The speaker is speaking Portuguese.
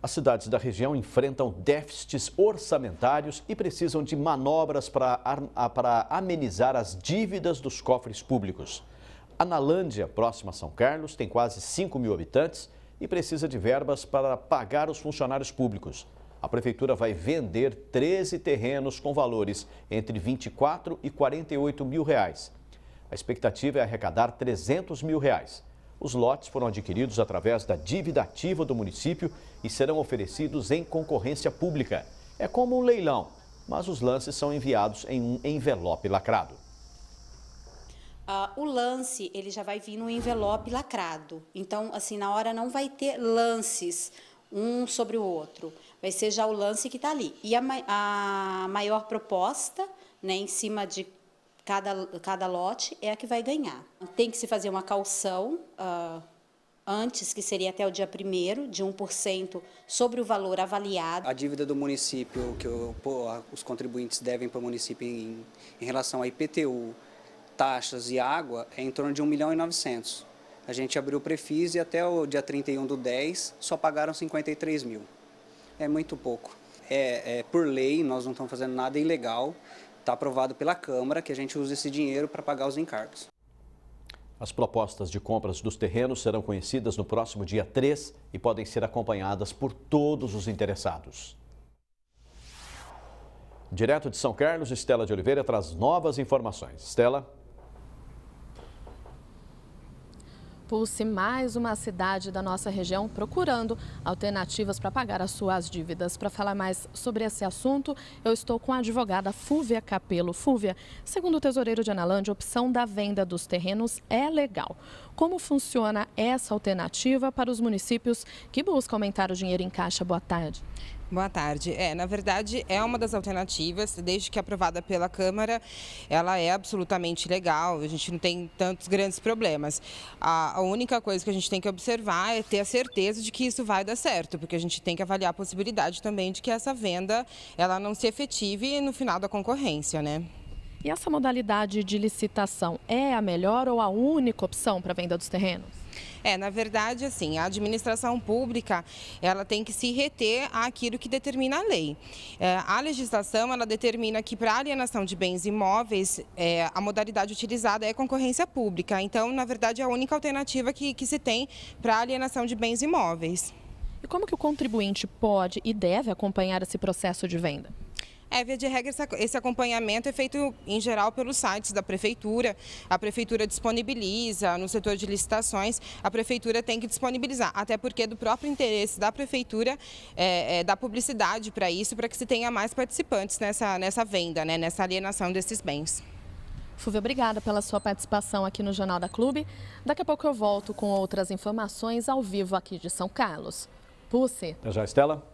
As cidades da região enfrentam déficits orçamentários e precisam de manobras para amenizar as dívidas dos cofres públicos. Nalândia, próxima a São Carlos, tem quase 5 mil habitantes e precisa de verbas para pagar os funcionários públicos. A prefeitura vai vender 13 terrenos com valores entre 24 e 48 mil reais. A expectativa é arrecadar 300 mil reais. Os lotes foram adquiridos através da dívida ativa do município e serão oferecidos em concorrência pública. É como um leilão, mas os lances são enviados em um envelope lacrado. Ah, o lance ele já vai vir no envelope lacrado. Então, assim, na hora não vai ter lances um sobre o outro. Vai ser já o lance que está ali. E a, ma a maior proposta, né, em cima de cada, cada lote é a que vai ganhar. Tem que se fazer uma calção uh, antes, que seria até o dia 1 de 1% sobre o valor avaliado. A dívida do município, que eu, os contribuintes devem para o município em, em relação a IPTU, taxas e água, é em torno de 1 milhão e 900. A gente abriu o Prefis e até o dia 31 do 10 só pagaram 53 mil. É muito pouco. É, é, por lei, nós não estamos fazendo nada ilegal. Está aprovado pela Câmara que a gente usa esse dinheiro para pagar os encargos. As propostas de compras dos terrenos serão conhecidas no próximo dia 3 e podem ser acompanhadas por todos os interessados. Direto de São Carlos, Estela de Oliveira traz novas informações. Estela. Pulse mais uma cidade da nossa região procurando alternativas para pagar as suas dívidas. Para falar mais sobre esse assunto, eu estou com a advogada Fúvia Capelo. Fúvia, segundo o tesoureiro de Analândia, a opção da venda dos terrenos é legal. Como funciona essa alternativa para os municípios que buscam aumentar o dinheiro em caixa? Boa tarde. Boa tarde. É, na verdade, é uma das alternativas, desde que é aprovada pela Câmara, ela é absolutamente legal, a gente não tem tantos grandes problemas. A, a única coisa que a gente tem que observar é ter a certeza de que isso vai dar certo, porque a gente tem que avaliar a possibilidade também de que essa venda ela não se efetive no final da concorrência, né? E essa modalidade de licitação é a melhor ou a única opção para a venda dos terrenos? É, na verdade, assim, a administração pública, ela tem que se reter àquilo que determina a lei. É, a legislação, ela determina que para alienação de bens imóveis, é, a modalidade utilizada é concorrência pública. Então, na verdade, é a única alternativa que, que se tem para alienação de bens imóveis. E como que o contribuinte pode e deve acompanhar esse processo de venda? É, via de regra, esse acompanhamento é feito, em geral, pelos sites da Prefeitura. A Prefeitura disponibiliza, no setor de licitações, a Prefeitura tem que disponibilizar, até porque é do próprio interesse da Prefeitura, é, é, da publicidade para isso, para que se tenha mais participantes nessa, nessa venda, né, nessa alienação desses bens. Fulvio, obrigada pela sua participação aqui no Jornal da Clube. Daqui a pouco eu volto com outras informações ao vivo aqui de São Carlos. Pusse. Já, Estela.